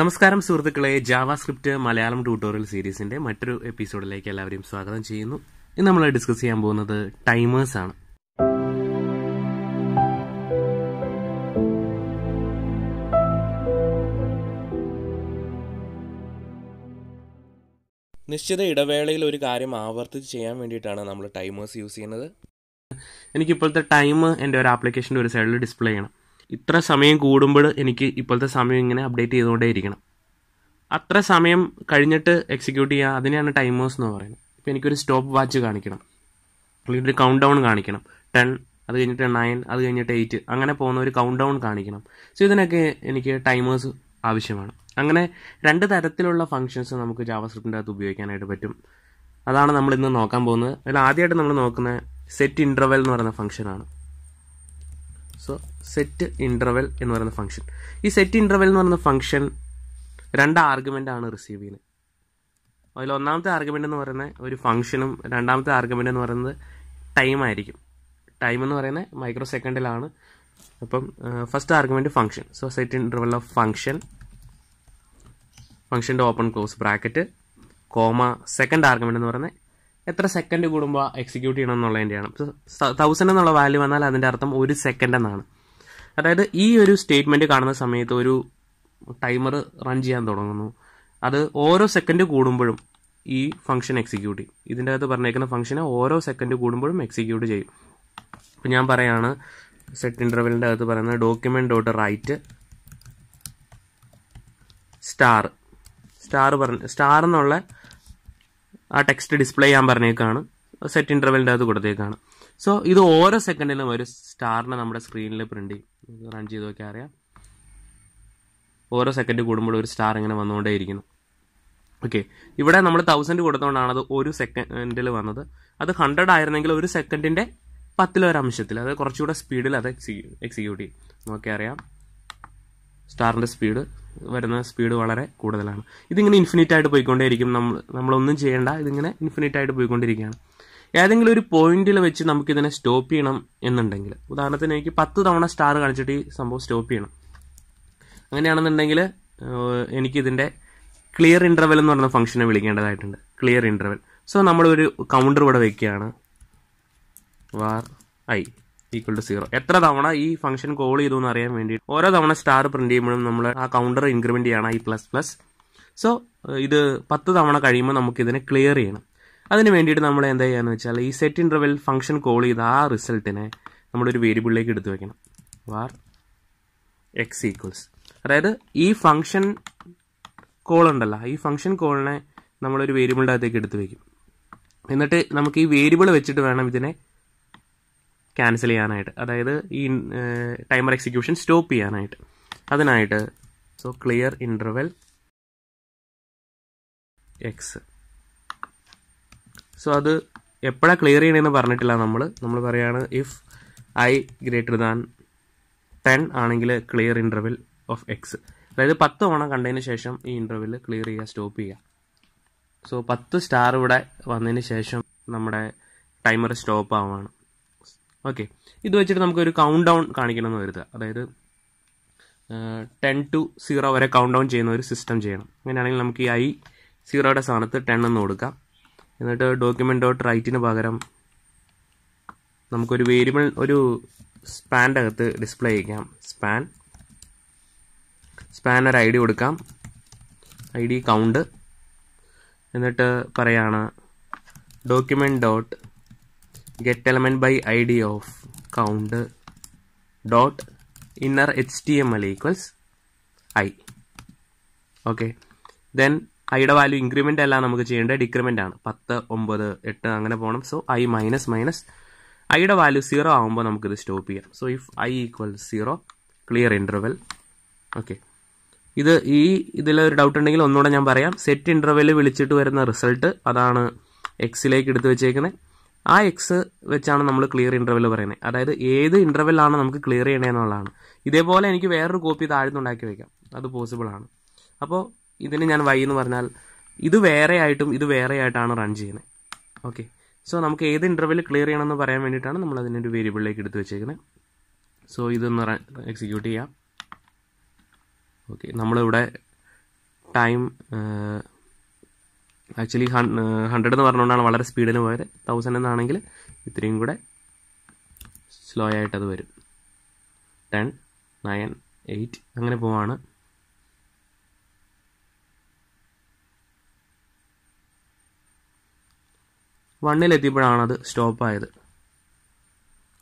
നമസ്കാരം സുഹൃത്തുക്കളെ JavaScript Malayalam tutorial സീരീസിന്റെ മറ്റൊരു എപ്പിസോഡിലേക്ക് എല്ലാവരെയും സ്വാഗതം ചെയ്യുന്നു ഇന്ന് നമ്മൾ ഡിസ്കസ് ചെയ്യാൻ പോകുന്നത് ടൈമേഴ്സ് ആണ് നിശ്ചിത ഇടവേളയിൽ ഒരു കാര്യം ആവർത്തിച്ച് ചെയ്യാൻ വേണ്ടിയിട്ടാണ് നമ്മൾ ടൈമേഴ്സ് യൂസ് ചെയ്യുന്നത് എനിക്കിപ്പോഴത്തെ ടൈം എൻ്റെ ഒരു ആപ്ലിക്കേഷൻ്റെ ഒരു സൈഡിൽ ഡിസ്പ്ലേ ചെയ്യണം ഇത്ര സമയം കൂടുമ്പോൾ എനിക്ക് ഇപ്പോഴത്തെ സമയം ഇങ്ങനെ അപ്ഡേറ്റ് ചെയ്തുകൊണ്ടേ ഇരിക്കണം അത്ര സമയം കഴിഞ്ഞിട്ട് എക്സിക്യൂട്ട് ചെയ്യുക അതിനെയാണ് ടൈമേഴ്സ് എന്ന് പറയുന്നത് ഇപ്പോൾ എനിക്കൊരു സ്റ്റോപ്പ് വാച്ച് കാണിക്കണം അല്ലെങ്കിൽ ഒരു കൗണ്ട് ഡൗൺ കാണിക്കണം ടെൻ അത് കഴിഞ്ഞിട്ട് നയൻ അത് കഴിഞ്ഞിട്ട് എയ്റ്റ് അങ്ങനെ പോകുന്ന ഒരു കൗണ്ട് ഡൗൺ കാണിക്കണം സോ ഇതിനൊക്കെ എനിക്ക് ടൈമേഴ്സ് ആവശ്യമാണ് അങ്ങനെ രണ്ട് തരത്തിലുള്ള ഫങ്ഷൻസ് നമുക്ക് ജാവസ്ക്രിപ്റ്റിൻ്റെ അകത്ത് ഉപയോഗിക്കാനായിട്ട് പറ്റും അതാണ് നമ്മൾ ഇന്ന് നോക്കാൻ പോകുന്നത് അതിൽ ആദ്യമായിട്ട് നമ്മൾ നോക്കുന്ന സെറ്റ് ഇൻ്റർവെൽ എന്ന് പറയുന്ന ഫംഗ്ഷനാണ് സോ സെറ്റ് ഇൻ്റർവെൽ എന്ന് പറയുന്ന ഫംഗ്ഷൻ ഈ സെറ്റ് ഇൻ്റർവെൽ എന്ന് പറയുന്ന ഫംഗ്ഷൻ രണ്ട് ആർഗ്യുമെൻ്റ് ആണ് റിസീവ് ചെയ്യുന്നത് അതിൽ ഒന്നാമത്തെ ആർഗ്യുമെൻ്റ് എന്ന് പറയുന്നത് ഒരു ഫംഗ്ഷനും രണ്ടാമത്തെ ആർഗ്യുമെൻ്റ് എന്ന് പറയുന്നത് ടൈം ആയിരിക്കും ടൈം എന്ന് പറയുന്നത് മൈക്രോ സെക്കൻഡിലാണ് അപ്പം first argument function so set interval of function ഫംഗ്ഷൻ്റെ open close bracket comma second argument എന്ന് പറയുന്നത് എത്ര സെക്കൻഡ് കൂടുമ്പോൾ എക്സിക്യൂട്ട് ചെയ്യണം എന്നുള്ളതിൻ്റെയാണ് തൗസൻഡ് എന്നുള്ള വാല്യൂ വന്നാൽ അതിൻ്റെ അർത്ഥം ഒരു സെക്കൻഡ് എന്നാണ് അതായത് ഈ ഒരു സ്റ്റേറ്റ്മെൻറ്റ് കാണുന്ന സമയത്ത് ഒരു ടൈമർ റൺ ചെയ്യാൻ തുടങ്ങുന്നു അത് ഓരോ സെക്കൻഡ് കൂടുമ്പോഴും ഈ ഫംഗ്ഷൻ എക്സിക്യൂട്ട് ചെയ്യും ഇതിൻ്റെ അകത്ത് പറഞ്ഞേക്കുന്ന ഫംഗ്ഷനെ ഓരോ സെക്കൻഡ് കൂടുമ്പോഴും എക്സിക്യൂട്ട് ചെയ്യും അപ്പം ഞാൻ പറയാണ് സെറ്റ് ഇൻ്റർവെലിൻ്റെ അകത്ത് പറയുന്നത് document dot write star star പറഞ്ഞ സ്റ്റാർ എന്നുള്ള ആ ടെക്സ്റ്റ് ഡിസ്പ്ലേ ചെയ്യാൻ പറഞ്ഞേക്കാണ് സെറ്റ് ഇൻ്റർവെലിൻ്റെ അത് കൊടുത്തേക്കാണ് സോ ഇത് ഓരോ സെക്കൻഡിലും ഒരു സ്റ്റാറിനെ നമ്മുടെ സ്ക്രീനിൽ പ്രിൻ്റ് ചെയ്യും റൺ ചെയ്ത് നോക്കിയാൽ അറിയാം ഓരോ സെക്കൻഡ് കൂടുമ്പോൾ ഒരു സ്റ്റാർ ഇങ്ങനെ വന്നുകൊണ്ടേയിരിക്കുന്നു ഓക്കെ ഇവിടെ നമ്മൾ തൗസൻഡ് കൊടുത്തുകൊണ്ടാണ് അത് ഒരു സെക്കൻഡിൽ വന്നത് അത് ഹൺഡ്രഡ് ആയിരുന്നെങ്കിൽ ഒരു സെക്കൻഡിൻ്റെ പത്തിലൊരംശത്തിൽ അത് കുറച്ചുകൂടെ സ്പീഡിൽ അത് എക്സിക്യൂട്ട് ചെയ്യും നോക്കിയറിയാം സ്റ്റാറിൻ്റെ സ്പീഡ് വരുന്ന സ്പീഡ് വളരെ കൂടുതലാണ് ഇതിങ്ങനെ ഇൻഫിനിറ്റ് ആയിട്ട് പോയിക്കൊണ്ടേയിരിക്കും നമ്മൾ നമ്മളൊന്നും ചെയ്യേണ്ട ഇതിങ്ങനെ ഇൻഫിനിറ്റ് ആയിട്ട് പോയിക്കൊണ്ടിരിക്കുകയാണ് ഏതെങ്കിലും ഒരു പോയിന്റിൽ വെച്ച് നമുക്കിതിനെ സ്റ്റോപ്പ് ചെയ്യണം എന്നുണ്ടെങ്കിൽ ഉദാഹരണത്തിന് എനിക്ക് പത്ത് തവണ സ്റ്റാർ കാണിച്ചിട്ട് ഈ സംഭവം സ്റ്റോപ്പ് ചെയ്യണം അങ്ങനെയാണെന്നുണ്ടെങ്കിൽ എനിക്കിതിൻ്റെ ക്ലിയർ ഇൻ്റർവെൽ എന്ന് പറയുന്ന ഫംഗ്ഷനെ വിളിക്കേണ്ടതായിട്ടുണ്ട് ക്ലിയർ ഇൻ്റർവെൽ സോ നമ്മളൊരു കൗണ്ടർ ഇവിടെ വയ്ക്കുകയാണ് var I equal to zero എത്ര തവണ ഈ ഫംഗ്ഷൻ കോൾ ചെയ്തു എന്ന് അറിയാൻ വേണ്ടി ഓരോ തവണ സ്റ്റാർ പ്രിന്റ് ചെയ്യുമ്പോഴും നമ്മൾ ആ കൗണ്ടർ ഇൻക്രിമെന്റ് ചെയ്യണം ഈ പ്ലസ് പ്ലസ് സോ ഇത് പത്ത് തവണ കഴിയുമ്പോൾ നമുക്ക് ഇതിനെ ക്ലിയർ ചെയ്യണം അതിന് വേണ്ടിയിട്ട് നമ്മൾ എന്താ ചെയ്യാന്ന് വെച്ചാൽ ഈ സെറ്റ് ഇൻ്റർവെൽ ഫംഗ്ഷൻ കോൾ ചെയ്ത ആ റിസൾട്ടിനെ നമ്മളൊരു വേരിയബിളിലേക്ക് എടുത്തു വെക്കണം വാർ എക്സ് ഈക്വൽസ് അതായത് ഈ ഫംഗ്ഷൻ കോൾ ഉണ്ടല്ലോ ഈ ഫംഗ്ഷൻ കോളിനെ നമ്മളൊരു വേരിയബിളിൻ്റെ അകത്തേക്ക് എടുത്തു വയ്ക്കും എന്നിട്ട് നമുക്ക് ഈ വേരിയബിൾ വെച്ചിട്ട് വേണം ഇതിനെ ക്യാൻസൽ ചെയ്യാനായിട്ട് അതായത് ഈ ടൈമർ എക്സിക്യൂഷൻ സ്റ്റോപ്പ് ചെയ്യാനായിട്ട് അതിനായിട്ട് so clear interval X so അത് എപ്പോഴാണ് ക്ലിയർ ചെയ്യണമെന്ന് പറഞ്ഞിട്ടില്ല നമ്മൾ നമ്മൾ പറയുകയാണ് if I greater than ten ആണെങ്കിൽ ക്ലിയർ ഇൻ്റർവെൽ ഓഫ് എക്സ് അതായത് പത്ത് തവണ കണ്ടതിന് ശേഷം ഈ ഇൻ്റർവെൽ ക്ലിയർ ചെയ്യുക സ്റ്റോപ്പ് ചെയ്യുക സോ പത്ത് സ്റ്റാർ ഇവിടെ വന്നതിന് ശേഷം നമ്മുടെ ടൈമർ സ്റ്റോപ്പ് ആവുകയാണ് ഓക്കെ ഇത് വെച്ചിട്ട് നമുക്കൊരു കൗണ്ട് ഡൗൺ കാണിക്കണമെന്ന് വരുത്തുക അതായത് ടെൻ ടു സീറോ വരെ കൗണ്ട് ഡൗൺ ചെയ്യുന്ന ഒരു സിസ്റ്റം ചെയ്യണം അങ്ങനെയാണെങ്കിൽ നമുക്ക് ഈ ഐ സീറോയുടെ സ്ഥാനത്ത് ടെൻ എന്ന് കൊടുക്കാം എന്നിട്ട് ഡോക്യുമെൻ്റ് ഡോട്ട് റൈറ്റിന് പകരം നമുക്കൊരു വേരിയബിൾ ഒരു സ്പാൻ്റെ അകത്ത് ഡിസ്പ്ലേ ചെയ്യാം സ്പാൻ സ്പാൻ ഒരു ഐ ഡി കൊടുക്കാം ഐ ഡി കൗണ്ട് എന്നിട്ട് പറയാണ് document dot get element by id of count dot inner html equals i okay then ഐയുടെ വാല്യൂ ഇൻക്രിമെൻ്റ് അല്ല നമുക്ക് ചെയ്യേണ്ടത് ഡിക്രിമെൻ്റ് ആണ് പത്ത് ഒമ്പത് എട്ട് അങ്ങനെ പോകണം സോ ഐ മൈനസ് മൈനസ് ഐയുടെ വാല്യൂ സീറോ ആകുമ്പോൾ നമുക്കിത് സ്റ്റോപ്പ് ചെയ്യാം so if I equal zero clear interval okay ഇത് ഈ ഇതിൽ ഒരു ഡൗട്ട് ഉണ്ടെങ്കിൽ ഒന്നുകൂടെ ഞാൻ പറയാം സെറ്റ് ഇൻ്റർവെൽ വിളിച്ചിട്ട് വരുന്ന റിസൾട്ട് അതാണ് എക്സിലേക്ക് എടുത്ത് വെച്ചേക്കുന്നത് ആ എക്സ് വെച്ചാണ് നമ്മൾ ക്ലിയർ ഇൻ്റർവെൽ പറയുന്നത് അതായത് ഏത് ഇൻ്റർവെല്ലാണ് നമുക്ക് ക്ലിയർ എന്നുള്ളതാണ് ഇതേപോലെ എനിക്ക് വേറൊരു കോപ്പി ഉണ്ടാക്കി വയ്ക്കാം അത് പോസിബിൾ ആണ് അപ്പോൾ ഇതിന് ഞാൻ വൈ എന്ന് പറഞ്ഞാൽ ഇത് വേറെ ആയിട്ടും ഇത് വേറെ ആയിട്ടാണ് റൺ ചെയ്യുന്നത് ഓക്കെ സോ നമുക്ക് ഏത് ഇൻ്റർവെൽ ക്ലിയർ ചെയ്യണമെന്ന് പറയാൻ വേണ്ടിയിട്ടാണ് നമ്മൾ അതിൻ്റെ ഒരു വേരിയബിളിലേക്ക് എടുത്ത് വെച്ചേക്കുന്നത് സോ ഇതൊന്ന് എക്സിക്യൂട്ട് ചെയ്യാം ഓക്കെ നമ്മളിവിടെ ടൈം ആക്ച്വലി ഹൺഡ്രഡ് uh, എന്ന് പറഞ്ഞുകൊണ്ടാണ് വളരെ സ്പീഡിൽ പോയത് തൗസൻഡ് എന്നാണെങ്കിൽ ഇത്രയും കൂടെ സ്ലോ ആയിട്ടത് വരും ടെൻ നയൻ എയ്റ്റ് അങ്ങനെ പോവാണ് എത്തിയപ്പോഴാണ് അത് സ്റ്റോപ്പായത്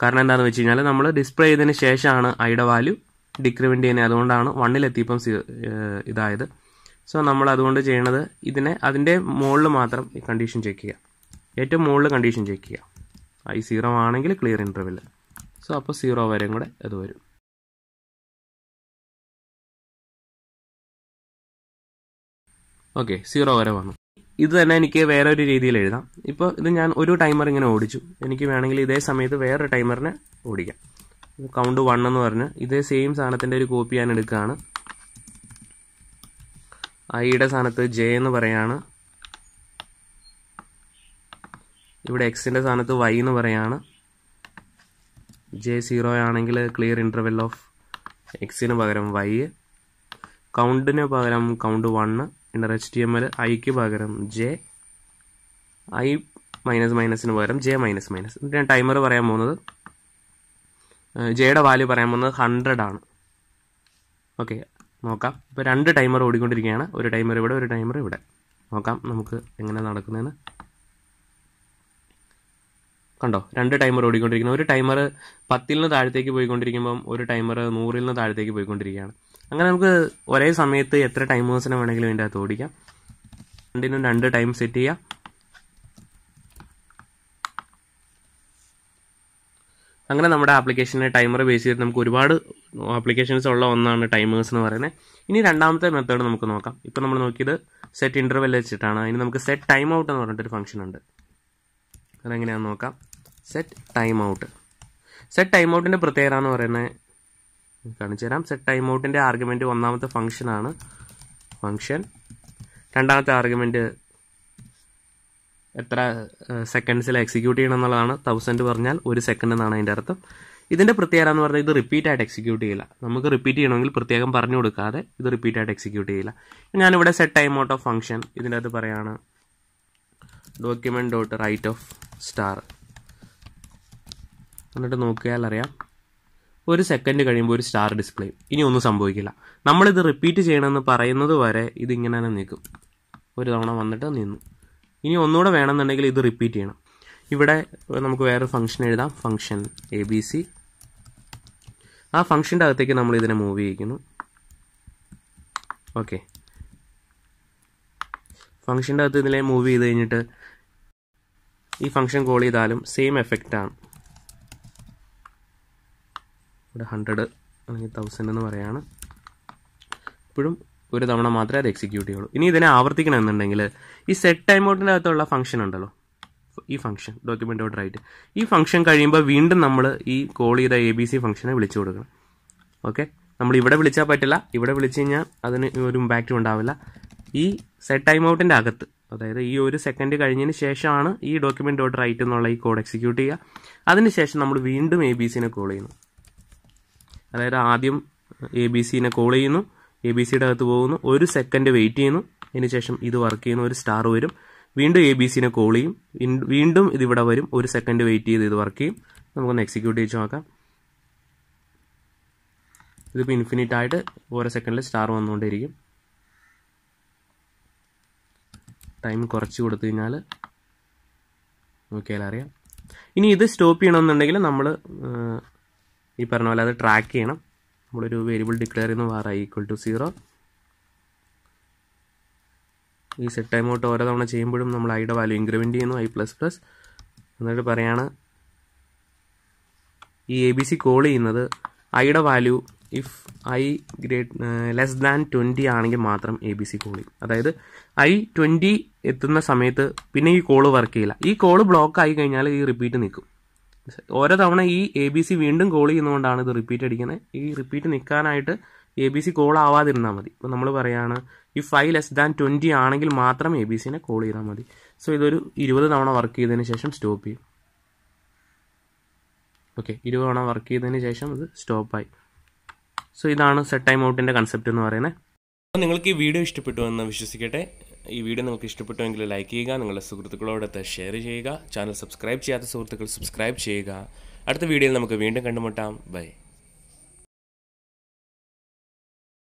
കാരണം എന്താണെന്ന് വെച്ച് കഴിഞ്ഞാൽ നമ്മൾ ഡിസ്പ്ലേ ചെയ്തതിന് ശേഷമാണ് ഐയുടെ വാല്യൂ ഡിക്രിമെൻ്റ് ചെയ്യുന്നത് അതുകൊണ്ടാണ് വണ്ണിലെത്തിയപ്പം ഇതായത് സോ നമ്മൾ അതുകൊണ്ട് ചെയ്യണത് ഇതിനെ അതിൻ്റെ മുകളിൽ മാത്രം ഈ കണ്ടീഷൻ ചെക്ക് ചെയ്യുക ഏറ്റവും മുകളിൽ കണ്ടീഷൻ ചെക്ക് ചെയ്യുക ഐ സീറോ ആണെങ്കിൽ ക്ലിയർ ഇൻ്റർവെൽ സോ അപ്പോൾ സീറോ വരെയും കൂടെ അത് വരും ഓക്കെ സീറോ വരെ വന്നു ഇത് തന്നെ എനിക്ക് വേറെ ഒരു രീതിയിൽ എഴുതാം ഇപ്പോൾ ഇത് ഞാൻ ഒരു ടൈമർ ഇങ്ങനെ ഓടിച്ചു എനിക്ക് വേണമെങ്കിൽ ഇതേ സമയത്ത് വേറൊരു ടൈമറിനെ ഓടിക്കാം കൗണ്ട് വൺ എന്ന് പറഞ്ഞ് ഇതേ സെയിം സാധനത്തിൻ്റെ ഒരു കോപ്പി ഞാൻ എടുക്കുകയാണ് ഐയുടെ സ്ഥാനത്ത് ജെ എന്ന് പറയാണ് ഇവിടെ എക്സിൻ്റെ സ്ഥാനത്ത് വൈ എന്ന് പറയാണ് ജെ സീറോ ആണെങ്കിൽ ക്ലിയർ ഇൻ്റർവെൽ ഓഫ് എക്സിന് പകരം വൈ കൗണ്ടിന് പകരം count one inner H T M L ഐക്ക് പകരം ജെ ഐ മൈനസ് മൈനസിന് പകരം ജെ മൈനസ് മൈനസ് എന്നിട്ട് ഞാൻ ടൈമർ പറയാൻ പോകുന്നത് ജെയുടെ വാല്യൂ പറയാൻ പോകുന്നത് ഹൺഡ്രഡ് ആണ് ഓക്കെ നോക്കാം ഇപ്പോൾ രണ്ട് ടൈമർ ഓടിക്കൊണ്ടിരിക്കുകയാണ് ഒരു ടൈമർ ഇവിടെ ഒരു ടൈമർ ഇവിടെ നോക്കാം നമുക്ക് എങ്ങനെ നടക്കുന്നതെന്ന് കണ്ടോ രണ്ട് ടൈമർ ഓടിക്കൊണ്ടിരിക്കുന്നു ഒരു ടൈമർ പത്തിൽ നിന്ന് താഴത്തേക്ക് പോയിക്കൊണ്ടിരിക്കുമ്പം ഒരു ടൈമർ നൂറിൽ നിന്ന് താഴത്തേക്ക് പോയിക്കൊണ്ടിരിക്കുകയാണ് അങ്ങനെ നമുക്ക് ഒരേ സമയത്ത് എത്ര ടൈമേഴ്സിനെ വേണമെങ്കിലും ഇതിൻ്റെ അകത്ത് ഓടിക്കാം രണ്ടിനും രണ്ട് ടൈം സെറ്റ് ചെയ്യാം അങ്ങനെ നമ്മുടെ ആപ്ലിക്കേഷനെ ടൈമർ ബേസ് ചെയ്ത് നമുക്ക് ഒരുപാട് ആപ്ലിക്കേഷൻസ് ഉള്ള ഒന്നാണ് ടൈമേഴ്സ് എന്ന് പറയുന്നത് ഇനി രണ്ടാമത്തെ മെത്തേഡ് നമുക്ക് നോക്കാം ഇപ്പം നമ്മൾ നോക്കിയത് സെറ്റ് ഇൻ്റർവെൽ വെച്ചിട്ടാണ് ഇനി നമുക്ക് സെറ്റ് ടൈം ഔട്ട് എന്ന് പറഞ്ഞിട്ടൊരു ഫംഗ്ഷൻ ഉണ്ട് അതെങ്ങനെയാണെന്ന് നോക്കാം set time out set time ഔട്ടിൻ്റെ പ്രത്യേകത എന്ന് പറയുന്നത് കാണിച്ചു തരാം സെറ്റ് ടൈം ഔട്ടിൻ്റെ ആർഗ്യുമെൻറ്റ് ഒന്നാമത്തെ ഫംഗ്ഷനാണ് ഫംഗ്ഷൻ രണ്ടാമത്തെ ആർഗ്യുമെൻറ്റ് എത്ര സെക്കൻഡ്സിൽ എക്സിക്യൂട്ട് ചെയ്യണം എന്നുള്ളതാണ് തൗസൻഡ് പറഞ്ഞാൽ ഒരു സെക്കൻഡ് എന്നാണ് അതിൻ്റെ അർത്ഥം ഇതിൻ്റെ പ്രത്യേകത എന്ന് പറഞ്ഞാൽ ഇത് റിപ്പീറ്റ് ആയിട്ട് എക്സിക്യൂട്ട് ചെയ്യില്ല നമുക്ക് റിപ്പീറ്റ് ചെയ്യണമെങ്കിൽ പ്രത്യേകം പറഞ്ഞു കൊടുക്കാതെ ഇത് റിപ്പീറ്റ് ആയിട്ട് എക്സിക്യൂട്ട് ചെയ്യില്ല ഞാനിവിടെ set time out of function ഇതിൻ്റെ അത് പറയാണ് document dot write of star എന്നിട്ട് നോക്കിയാൽ അറിയാം ഒരു സെക്കൻഡ് കഴിയുമ്പോൾ ഒരു സ്റ്റാർ ഡിസ്പ്ലേ ഇനി ഒന്നും സംഭവിക്കില്ല നമ്മളിത് റിപ്പീറ്റ് ചെയ്യണമെന്ന് പറയുന്നത് വരെ ഇതിങ്ങനെ തന്നെ നിൽക്കും ഒരു തവണ വന്നിട്ട് നിന്നു ഇനി ഒന്നുകൂടെ വേണമെന്നുണ്ടെങ്കിൽ ഇത് റിപ്പീറ്റ് ചെയ്യണം ഇവിടെ നമുക്ക് വേറെ ഫംഗ്ഷൻ എഴുതാം ഫംഗ്ഷൻ എ ബി സി ആ ഫംഗ്ഷൻ്റെ അകത്തേക്ക് നമ്മൾ ഇതിനെ മൂവ് ചെയ്യിക്കുന്നു ഓക്കെ ഫംഗ്ഷൻ്റെ അകത്ത് ഇതിലെ മൂവ് ചെയ്ത് കഴിഞ്ഞിട്ട് ഈ ഫംഗ്ഷൻ കോൾ ചെയ്താലും സെയിം എഫക്റ്റാണ് ഇവിടെ ഹൺഡ്രഡ് അല്ലെങ്കിൽ തൗസൻഡ് എന്ന് പറയാണ് ഇപ്പോഴും ഒരു തവണ മാത്രമേ അത് എക്സിക്യൂട്ട് ചെയ്യുള്ളൂ ഇനി ഇതിനെ ആവർത്തിക്കണമെന്നുണ്ടെങ്കിൽ ഈ സെറ്റ് ടൈം ഔട്ടിൻ്റെ അകത്തുള്ള ഫംഗ്ഷൻ ഉണ്ടല്ലോ ഈ ഫംഗ്ഷൻ ഡോക്യുമെൻ്റ് ഓർഡർ ആയിട്ട് ഈ ഫംഗ്ഷൻ കഴിയുമ്പോൾ വീണ്ടും നമ്മൾ ഈ കോൾ ചെയ്ത എ ബി സി ഫംഗ്ഷനെ വിളിച്ചു കൊടുക്കണം ഓക്കെ നമ്മൾ ഇവിടെ വിളിച്ചാൽ പറ്റില്ല ഇവിടെ വിളിച്ചു കഴിഞ്ഞാൽ അതിന് ഒരു ഇമ്പാക്റ്റും ഉണ്ടാവില്ല ഈ സെറ്റ് ടൈം ഔട്ടിൻ്റെ അകത്ത് അതായത് ഈ ഒരു സെക്കൻഡ് കഴിഞ്ഞതിന് ശേഷമാണ് ഈ ഡോക്യുമെൻ്റ് ഡോട്ട് റൈറ്റ് എന്നുള്ള ഈ കോഡ് എക്സിക്യൂട്ട് ചെയ്യുക അതിനുശേഷം നമ്മൾ വീണ്ടും എ ബി സിനെ കോൾ ചെയ്യുന്നു അതായത് ആദ്യം എ ബി സിനെ കോൾ ചെയ്യുന്നു എ ബി സിയുടെ അകത്ത് പോകുന്നു ഒരു സെക്കൻഡ് വെയിറ്റ് ചെയ്യുന്നു അതിനുശേഷം ഇത് വർക്ക് ചെയ്യുന്നു ഒരു സ്റ്റാർ വരും വീണ്ടും എ ബി സിനെ കോൾ ചെയ്യും വീണ്ടും ഇതിവിടെ വരും ഒരു സെക്കൻഡ് വെയിറ്റ് ചെയ്ത് ഇത് വർക്ക് ചെയ്യും നമുക്കൊന്ന് എക്സിക്യൂട്ട് ചെയ്ത് നോക്കാം ഇതിപ്പോൾ ഇൻഫിനിറ്റ് ആയിട്ട് ഓരോ സെക്കൻഡിൽ സ്റ്റാർ വന്നുകൊണ്ടിരിക്കും ടൈം കുറച്ച് കൊടുത്തു കഴിഞ്ഞാൽ അറിയാം ഇനി ഇത് സ്റ്റോപ്പ് ചെയ്യണമെന്നുണ്ടെങ്കിൽ നമ്മൾ ഈ പറഞ്ഞ പോലെ അത് ട്രാക്ക് ചെയ്യണം നമ്മളൊരു വേരിയബിൾ ഡിക്ലെയർ ചെയ്യുന്ന var I equal to zero ഈ സെറ്റ് ടൈം ഔട്ട് ഓരോ തവണ ചെയ്യുമ്പോഴും നമ്മൾ ഐയുടെ വാല്യൂ ഇൻക്രിമെൻറ്റ് ചെയ്യുന്നു ഐ പ്ലസ് പ്ലസ് എന്നിട്ട് പറയാണ് ഈ എ ബി സി കോൾ ചെയ്യുന്നത് ഐയുടെ value if I great less than twenty ആണെങ്കിൽ മാത്രം എ ബി സി കോൾ ചെയ്യും അതായത് ഐ ട്വൻറ്റി എത്തുന്ന സമയത്ത് പിന്നെ ഈ കോള് വർക്ക് ചെയ്യില്ല ഈ കോള് ബ്ലോക്ക് ആയി കഴിഞ്ഞാൽ ഈ റിപ്പീറ്റ് നിൽക്കും ഓരോ തവണ ഈ എ ബി സി വീണ്ടും കോൾ ചെയ്യുന്നതുകൊണ്ടാണ് ഇത് റിപ്പീറ്റ് അടിക്കുന്നത് ഈ റിപ്പീറ്റ് നിൽക്കാനായിട്ട് എ ബി സി കോൾ ആവാതിരുന്നാൽ മതി ഇപ്പോൾ നമ്മൾ പറയുകയാണ് ഈ ഫൈവ് ലെസ് ദാൻ ട്വൻറ്റി ആണെങ്കിൽ മാത്രം എ ബി സിനെ കോൾ ചെയ്താൽ മതി സോ ഇതൊരു ഇരുപത് തവണ വർക്ക് ചെയ്തതിന് ശേഷം സ്റ്റോപ്പ് ചെയ്യും ഓക്കെ ഇരുപത് തവണ വർക്ക് ചെയ്തതിന് ശേഷം ഇത് സ്റ്റോപ്പായി സോ ഇതാണ് സെറ്റ് ടൈം ഔട്ടിൻ്റെ കൺസെപ്റ്റ് എന്ന് പറയുന്നത് അപ്പോൾ നിങ്ങൾക്ക് ഈ വീഡിയോ ഇഷ്ടപ്പെട്ടു എന്ന് വിശ്വസിക്കട്ടെ ഈ വീഡിയോ നിങ്ങൾക്ക് ഇഷ്ടപ്പെട്ടുവെങ്കിൽ ലൈക്ക് ചെയ്യുക നിങ്ങളുടെ സുഹൃത്തുക്കളോടൊത്ത് ഷെയർ ചെയ്യുക ചാനൽ സബ്സ്ക്രൈബ് ചെയ്യാത്ത സുഹൃത്തുക്കൾ സബ്സ്ക്രൈബ് ചെയ്യുക അടുത്ത വീഡിയോയിൽ നമുക്ക് വീണ്ടും കണ്ടുമുട്ടാം ബൈ